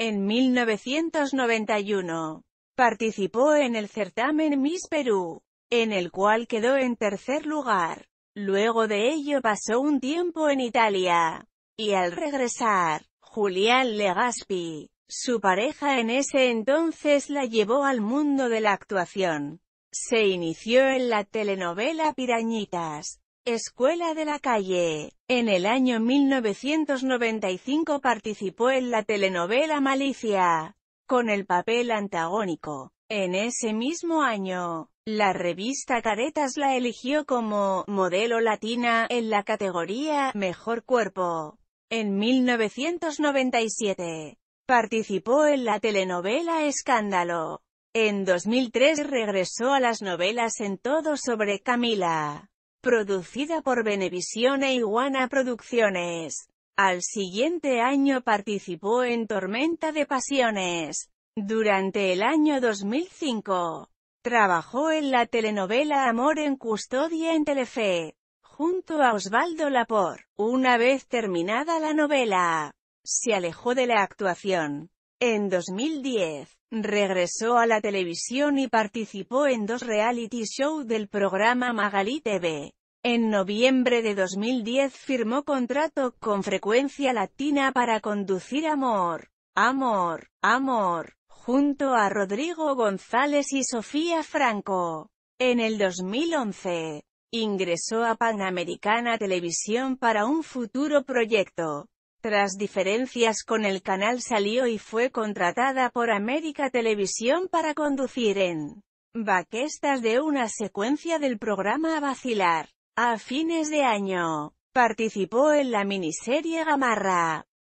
En 1991, participó en el certamen Miss Perú, en el cual quedó en tercer lugar. Luego de ello pasó un tiempo en Italia, y al regresar, Julián Legaspi, su pareja en ese entonces la llevó al mundo de la actuación. Se inició en la telenovela Pirañitas, Escuela de la Calle. En el año 1995 participó en la telenovela Malicia, con el papel antagónico. En ese mismo año, la revista Caretas la eligió como modelo latina en la categoría Mejor Cuerpo. En 1997, participó en la telenovela Escándalo. En 2003 regresó a las novelas en todo sobre Camila. Producida por Venevisión e Iguana Producciones. Al siguiente año participó en Tormenta de Pasiones. Durante el año 2005, trabajó en la telenovela Amor en Custodia en Telefe, junto a Osvaldo Lapor. Una vez terminada la novela, se alejó de la actuación. En 2010, regresó a la televisión y participó en dos reality show del programa Magali TV. En noviembre de 2010 firmó contrato con Frecuencia Latina para conducir Amor, Amor, Amor, junto a Rodrigo González y Sofía Franco. En el 2011, ingresó a Panamericana Televisión para un futuro proyecto. Tras diferencias con el canal salió y fue contratada por América Televisión para conducir en Baquestas de una secuencia del programa Vacilar. A fines de año, participó en la miniserie Gamarra.